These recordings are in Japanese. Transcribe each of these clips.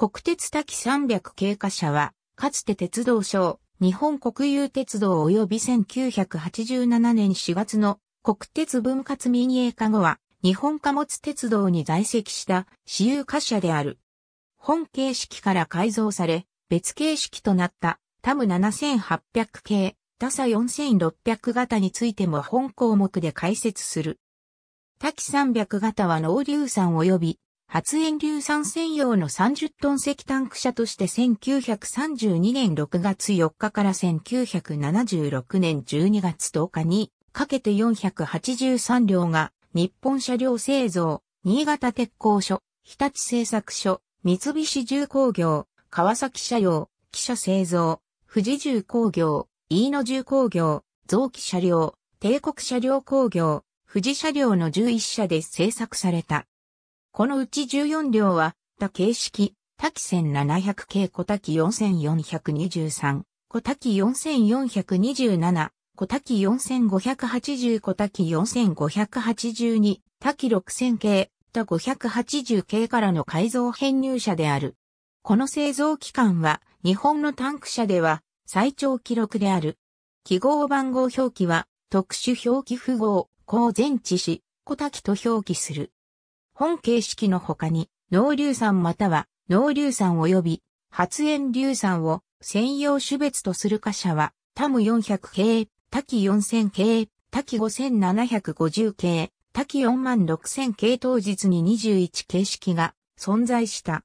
国鉄滝300経過車は、かつて鉄道省、日本国有鉄道及び1987年4月の国鉄分割民営化後は、日本貨物鉄道に在籍した私有貨車である。本形式から改造され、別形式となったタム7800系、ダサ4600型についても本項目で解説する。滝300型は農流産及び発煙硫酸専用の30トン石タンク車として1932年6月4日から1976年12月10日にかけて483両が日本車両製造、新潟鉄工所、日立製作所、三菱重工業、川崎車用、汽車製造、富士重工業、飯野重工業、臓器車両、帝国車両工業、富士車両の11社で製作された。このうち14両は、他形式、滝1700系小多滝4423、小多滝4427、小多滝4580小滝4582、滝6000系、多580系からの改造編入車である。この製造期間は、日本のタンク車では、最長記録である。記号番号表記は、特殊表記符号、高前置し、小多機と表記する。本形式の他に、濃硫酸または濃硫酸及び発煙硫酸を専用種別とする貨車は、タム400系、タキ4000系、タキ5750系、タキ46000系当日に21形式が存在した。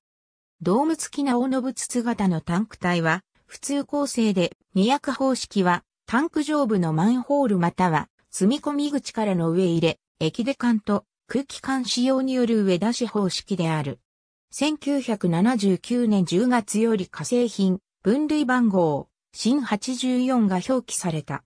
ドーム付きな大信筒型のタンク体は、普通構成で、二役方式は、タンク上部のマンホールまたは、積み込み口からの上入れ、液でカント、空気管使用による上出し方式である。1979年10月より化成品、分類番号、新84が表記された。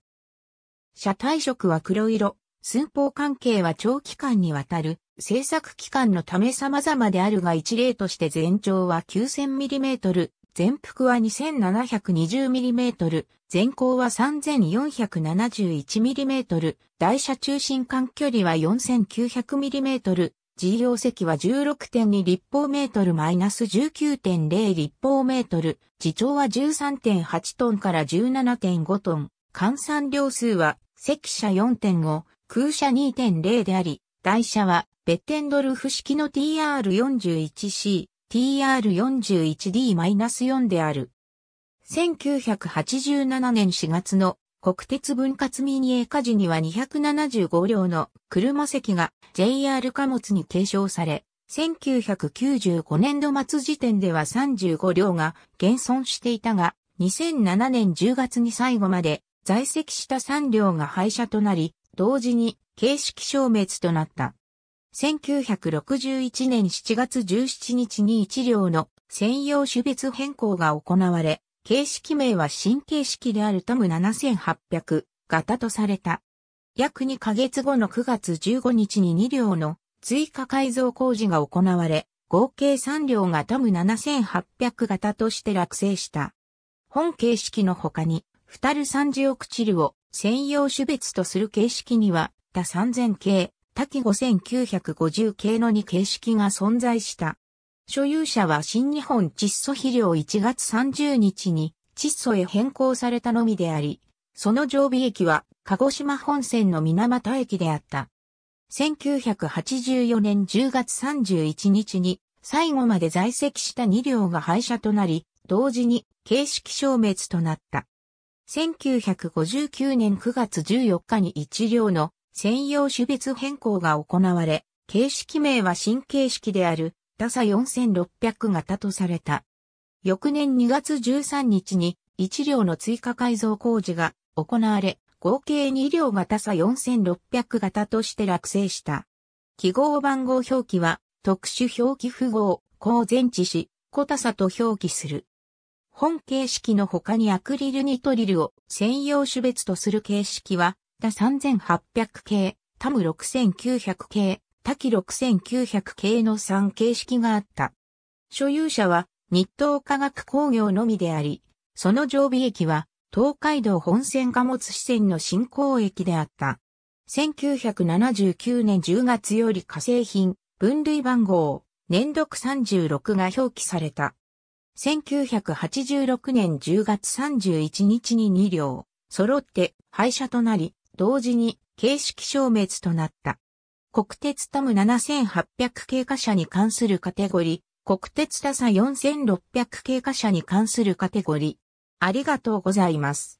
車体色は黒色、寸法関係は長期間にわたる、製作期間のため様々であるが一例として全長は 9000mm、全幅は 2720mm、全高は 3471mm、台車中心間距離は 4900mm、事業席は16.2立方メートルマイナス19.0立方メートル、自長は13.8トンから17.5トン、換算量数は積車4.5、空車2.0であり、台車はベッテンドルフ式の TR41C、TR41D-4 である。1987年4月の国鉄分割民営化時には275両の車席が JR 貨物に継承され、1995年度末時点では35両が減損していたが、2007年10月に最後まで在籍した3両が廃車となり、同時に形式消滅となった。1961年7月17日に一両の専用種別変更が行われ、形式名は新形式であるトム7800型とされた。約2ヶ月後の9月15日に2両の追加改造工事が行われ、合計3両がトム7800型として落成した。本形式の他に、フタル三十億チルを専用種別とする形式には、他3000系、多5950系の2形式が存在した。所有者は新日本窒素肥料1月30日に窒素へ変更されたのみであり、その常備駅は鹿児島本線の水俣駅であった。1984年10月31日に最後まで在籍した2両が廃車となり、同時に形式消滅となった。1959年9月14日に1両の専用種別変更が行われ、形式名は新形式である、多サ4600型とされた。翌年2月13日に1両の追加改造工事が行われ、合計2両がダサ4600型として落成した。記号番号表記は特殊表記符号、高前置し、小多差と表記する。本形式の他にアクリルニトリルを専用種別とする形式はた3800系、タム6900系、キ6900系の3形式があった。所有者は日東科学工業のみであり、その常備駅は東海道本線貨物支線の新港駅であった。1979年10月より化成品、分類番号、年読36が表記された。1986年10月31日に2両、揃って廃車となり、同時に形式消滅となった。国鉄タム7800経過者に関するカテゴリー、国鉄タサ4600経過者に関するカテゴリー。ありがとうございます。